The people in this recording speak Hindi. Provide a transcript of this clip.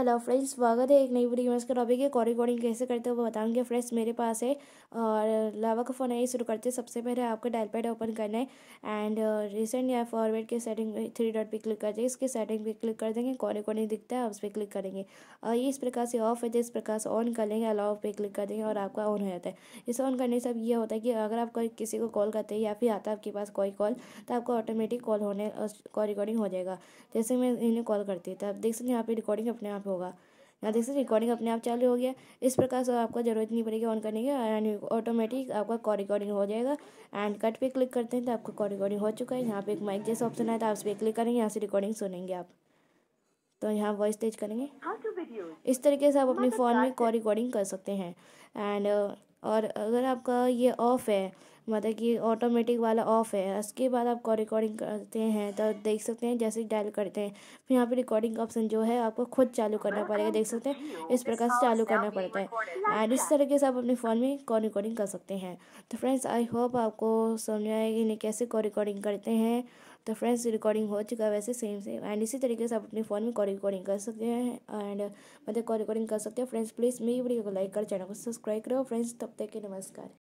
हेलो फ्रेंड्स स्वागत है एक नई वीडियो में इसका टॉपिक है कॉल रिकॉर्डिंग कैसे करते हो वो बताऊंगे फ्रेंड्स मेरे पास है और लावा का फ़ोन है शुरू करते हैं सबसे पहले आपको डायल पैड ओपन करना है एंड रिसेंट uh, या फॉरवर्ड के सेटिंग थ्री डॉट पे क्लिक कर देंगे इसके सेटिंग पे क्लिक कर देंगे कॉल रिकॉर्डिंग दिखता है आप उस पर क्लिक करेंगे और ये इस प्रकार से ऑफ है तो इस प्रकार से ऑन कर लेंगे अलाव पे क्लिक कर देंगे और आपका ऑन हो जाता है इसे ऑन करने से ये होता है कि अगर आप कोई किसी को कॉल करते हैं या फिर आता है आपके पास कोई कॉल तो आपका ऑटोमेटिक कॉल होने कॉल रिकॉर्डिंग हो जाएगा जैसे मैं इन्हें कॉल करती है तो आप देख सकते हैं यहाँ पर रिकॉर्डिंग अपने आप होगा यहाँ देख सकते रिकॉर्डिंग अपने आप चालू हो गया इस प्रकार से आपको ज़रूरत नहीं पड़ेगी ऑन करने की एंड ऑटोमेटिक आपका कॉल रिकॉर्डिंग हो जाएगा एंड कट पे क्लिक करते हैं तो आपका कॉल रिकॉर्डिंग हो चुका है यहाँ पे एक माइक जैसा ऑप्शन आया तो आप उस पर क्लिक करेंगे यहाँ से रिकॉर्डिंग सुनेंगे आप तो यहाँ वॉइस तेज करेंगे इस तरीके से आप अपने फ़ोन में कॉल रिकॉर्डिंग कर सकते हैं एंड और अगर आपका ये ऑफ है मतलब कि ऑटोमेटिक वाला ऑफ़ है उसके बाद आपको रिकॉर्डिंग करते हैं तो देख सकते हैं जैसे डायल करते हैं फिर यहाँ पे रिकॉर्डिंग का ऑप्शन जो है आपको खुद चालू करना पड़ेगा देख सकते हैं इस प्रकार से चालू करना पड़ता है एंड इस तरीके से आप अपने फ़ोन में कॉल रिकॉर्डिंग कर सकते हैं तो फ्रेंड्स आई होप आपको समझ आएगी इन्हें कैसे कॉल रिकॉर्डिंग करते हैं तो फ्रेंड्स रिकॉर्डिंग हो चुका है वैसे सेम सेम एंड इसी तरीके से आप अपने फ़ोन में कॉल रिकॉर्डिंग कर सकते हैं एंड मतलब कॉल रिकॉर्डिंग कर सकते हैं फ्रेंड्स प्लीज़ मेरी वीडियो को लाइक कर चैनल को सब्सक्राइब करो फ्रेंड्स तब तक के नमस्कार